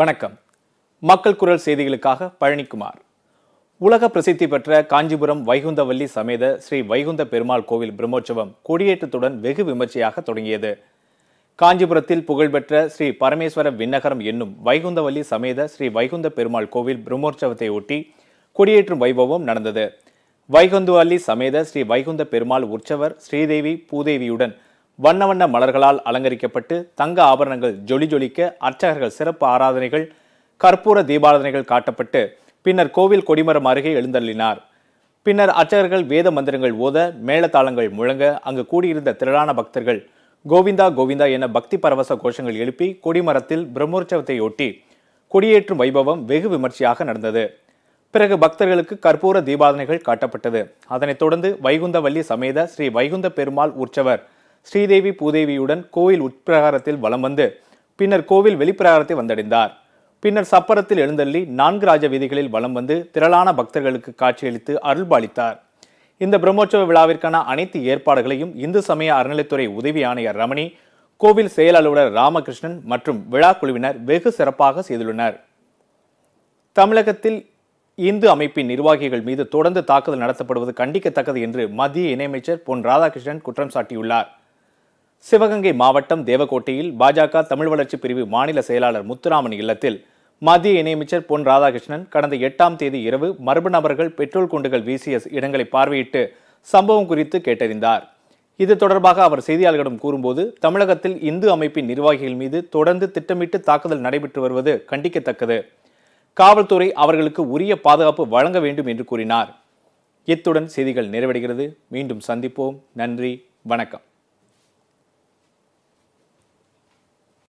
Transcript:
வணக்கம் மக்கள் குரல் செய்திகளுக்காக பழனிக்குமார் உலக பிரசித்தி பெற்ற காஞ்சிபுரம் வைகுந்தவல்லி சமேத ஸ்ரீ வைகுந்த பெருமாள் கோவில் பிரம்மோற்சவம் கொடியேற்றத்துடன் வெகு விமர்சையாக தொடங்கியது காஞ்சிபுரத்தில் புகழ்பெற்ற ஸ்ரீ பரமேஸ்வர விண்ணகரம் என்னும் வைகுந்தவல்லி சமேத ஸ்ரீ வைகுந்த பெருமாள் கோவில் பிரம்மோற்சவத்தை ஒட்டி கொடியேற்றும் வைபவம் நடந்தது வைகுந்தவல்லி சமேத ஸ்ரீ வைகுந்த பெருமாள் உற்சவர் ஸ்ரீதேவி பூதேவியுடன் வண்ண வண்ண மலர்களால் அலங்கரிக்கப்பட்டு தங்க ஆபரணங்கள் ஜொலி ஜொலிக்க அர்ச்சகர்கள் சிறப்பு ஆராதனைகள் கற்பூர தீபாராதனைகள் காட்டப்பட்டு பின்னர் கோவில் கொடிமரம் அருகே எழுந்தள்ளினார் பின்னர் அர்ச்சகர்கள் வேத மந்திரங்கள் ஓத மேளதாளங்கள் முழங்க அங்கு கூடியிருந்த திரளான பக்தர்கள் கோவிந்தா கோவிந்தா என பக்தி பரவச கோஷங்கள் எழுப்பி கொடிமரத்தில் பிரம்மோற்சவத்தையொட்டி கொடியேற்றும் வைபவம் வெகு விமர்சையாக நடந்தது பிறகு பக்தர்களுக்கு கற்பூர தீபாதனைகள் காட்டப்பட்டது அதனைத் தொடர்ந்து வைகுந்தவல்லி சமேத ஸ்ரீ வைகுந்த பெருமாள் உற்சவர் ஸ்ரீதேவி பூதேவியுடன் கோவில் உட்பிரகாரத்தில் வலம் வந்து பின்னர் கோவில் வெளிப்பிரகாரத்தை வந்தடைந்தார் பின்னர் சப்பரத்தில் எழுந்தள்ளி நான்கு ராஜ வீதிகளில் வலம் வந்து திரளான பக்தர்களுக்கு காட்சியளித்து அருள்பாலித்தார் இந்த பிரம்மோற்சவ விழாவிற்கான அனைத்து ஏற்பாடுகளையும் இந்து சமய அறநிலைத்துறை உதவி ஆணையர் ரமணி கோவில் செயல் அலுவலர் ராமகிருஷ்ணன் மற்றும் விழா குழுவினர் வெகு சிறப்பாக செய்துள்ளனர் தமிழகத்தில் இந்து அமைப்பின் நிர்வாகிகள் மீது தொடர்ந்து தாக்குதல் நடத்தப்படுவது கண்டிக்கத்தக்கது என்று மத்திய இணையமைச்சர் பொன் ராதாகிருஷ்ணன் குற்றம் சாட்டியுள்ளார் சிவகங்கை மாவட்டம் தேவகோட்டையில் பாஜக தமிழ் வளர்ச்சி பிரிவு மாநில செயலாளர் முத்துராமன் இல்லத்தில் மத்திய இணையமைச்சர் பொன் ராதாகிருஷ்ணன் கடந்த எட்டாம் தேதி இரவு மர்ம நபர்கள் பெட்ரோல் குண்டுகள் வீசிய இடங்களை பார்வையிட்டு சம்பவம் குறித்து கேட்டறிந்தார் இது தொடர்பாக அவர் செய்தியாளர்களிடம் கூறும்போது தமிழகத்தில் இந்து அமைப்பின் நிர்வாகிகள் மீது தொடர்ந்து திட்டமிட்டு தாக்குதல் நடைபெற்று வருவது கண்டிக்கத்தக்கது காவல்துறை அவர்களுக்கு உரிய பாதுகாப்பு வழங்க வேண்டும் என்று கூறினார் இத்துடன் செய்திகள் நிறைவடைகிறது மீண்டும் சந்திப்போம் நன்றி வணக்கம்